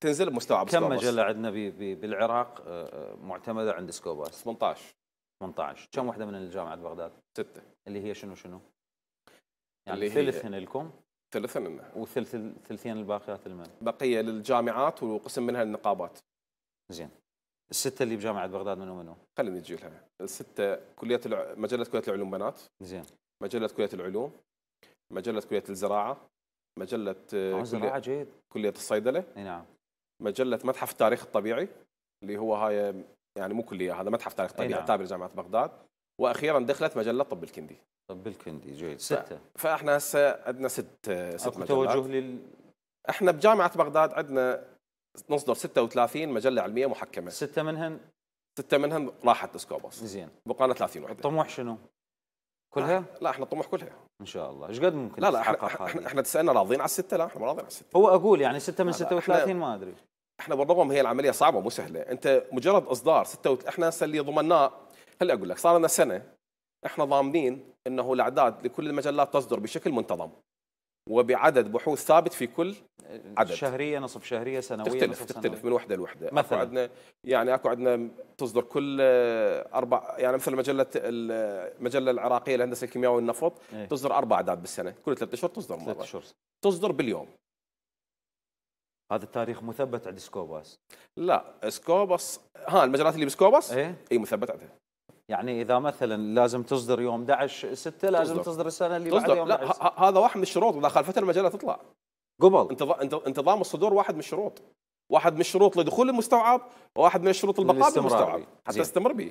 تنزل مستوى كم مجله عندنا بالعراق آه، آه، معتمده عند سكوباس 18 18 كم واحده من جامعه بغداد سته اللي هي شنو شنو يعني ثلثين لكم ثلثين لنا وثلث ثلثين الباقيات لمن؟ بقيه للجامعات وقسم منها للنقابات. زين. السته اللي بجامعه بغداد منو منو؟ خلينا نجي لها، السته كليه الع... مجله كليه العلوم بنات. زين. مجله كليه العلوم، مجله كليه الزراعه، مجله آه، كليه الزراعه جيد. كليه الصيدله. اي نعم. مجله متحف التاريخ الطبيعي اللي هو هاي يعني مو كليه هذا متحف تاريخ طبيعي نعم. تابع لجامعه بغداد واخيرا دخلت مجله طب الكندي طب الكندي جيد سته فاحنا هسه عندنا ست ست اكو توجه لل احنا بجامعه بغداد عندنا نصدر 36 مجله علميه محكمه سته منهن سته منهن راحت اسكوبوس زين بقانا 30 وحده الطموح شنو؟ كلها؟ لا احنا الطموح كلها ان شاء الله، ايش قد ممكن لا لا احنا احنا, احنا تسالنا راضيين على السته لا احنا مو راضيين على السته هو اقول يعني سته من 36 ما ادري احنا بالرغم هي العمليه صعبه مو سهله انت مجرد اصدار ستة 6 احنا هسه اللي ضمناه هلا اقول لك صار لنا سنه احنا ضامنين انه الاعداد لكل المجلات تصدر بشكل منتظم وبعدد بحوث ثابت في كل عدد شهريه نصف شهريه سنويه تختلف نصف تختلف سنوية. من وحده لوحده مثلا اكو عندنا يعني اكو عندنا تصدر كل آه، اربع يعني مثل مجله المجله آه، العراقيه للهندسه الكيمياء والنفط ايه؟ تصدر اربع اعداد بالسنه كل ثلاث اشهر تصدر مره ثلاث اشهر تصدر باليوم هذا التاريخ مثبت عند سكوباس لا سكوباس ها المجرات اللي بسكوباس اي اي مثبت عندها يعني اذا مثلا لازم تصدر يوم 11 6 لازم تصدر, تصدر السنه اللي تصدر. بعد يوم لا هذا واحد من الشروط اذا خالفتها المجله تطلع قبل انتظام الصدور واحد من الشروط واحد من الشروط لدخول المستوعب وواحد من الشروط البقاء بالمستوعب حتى استمر به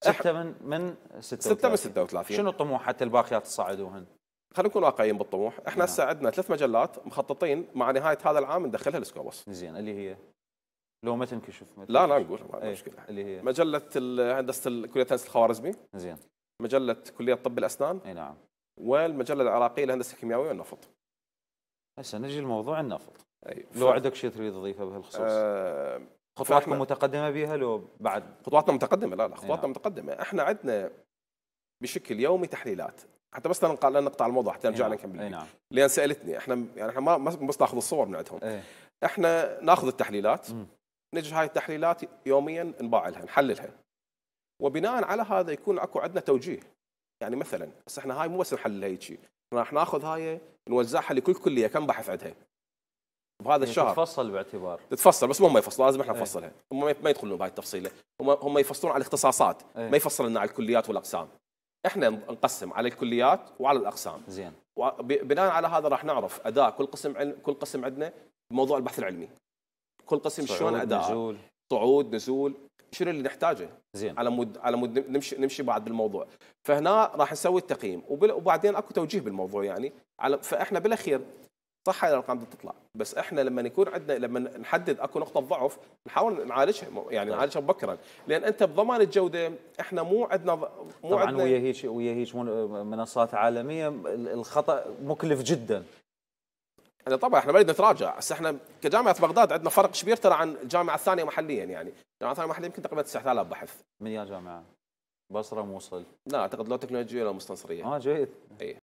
ستة من من 36 ستة من 36 شنو الطموح حتى الباقيات تصعدوهن؟ خلينا نكون واقعيين بالطموح احنا نعم. هسه عندنا ثلاث مجلات مخططين مع نهايه هذا العام ندخلها السكوبس زين اللي هي لو ما تنكشف لا لا نقول ما إيه، مشكله اللي هي مجله هندسه كليه هندسه الخوارزمي زين مجله كليه طب الاسنان اي نعم والمجله العراقيه للهندسه الكيميائيه والنفط هسه نجي لموضوع النفط أي لو عندك شيء تريد تضيفه بهالخصوص آه خطواتكم متقدمه بها لو بعد خطواتنا متقدمه لا لا خطواتنا نعم. متقدمه احنا عندنا بشكل يومي تحليلات حتى بس نقطع نقطع الموضوع حتى نرجع نعم، لك نكمل نعم. لان سالتني احنا يعني احنا ما بس ناخذ الصور من عندهم ايه. احنا ناخذ التحليلات نجي هاي التحليلات يوميا نباع لها نحللها وبناء على هذا يكون اكو عندنا توجيه يعني مثلا بس احنا هاي مو بس نحللها هيك راح ناخذ هاي نوزعها لكل كليه كم بحث عندها بهذا يعني الشهر تتفصل باعتبار تتفصل بس مو هم يفصلون لازم احنا نفصلها هم ما يدخلون بهاي التفصيله هم هم يفصلون على الاختصاصات ايه؟ ما يفصلون على الكليات والاقسام احنا نقسم على الكليات وعلى الاقسام زين وبناء على هذا راح نعرف اداء كل قسم علم كل قسم عندنا بموضوع البحث العلمي كل قسم شلون اداء نزول صعود نزول شنو اللي نحتاجه زين على مود على مود نمشي نمشي بعد بالموضوع فهنا راح نسوي التقييم وبعدين اكو توجيه بالموضوع يعني على فاحنا بالاخير صح الارقام بدها تطلع بس احنا لما يكون عندنا لما نحدد اكو نقطه ضعف نحاول نعالجها يعني نعم. نعالجها مبكرا لان انت بضمان الجوده احنا مو عندنا مو طبعا عندنا ويا هيك ويا هيك منصات عالميه الخطا مكلف جدا يعني طبعا احنا ما نتراجع بس احنا كجامعه بغداد عندنا فرق كبير ترى عن الجامعه الثانيه محليا يعني الجامعه الثانيه محليا يمكن تقريبا 9000 بحث من يا جامعه؟ بصره موصل لا اعتقد لو تكنولوجيا ولا مستنصريه اه جيد اي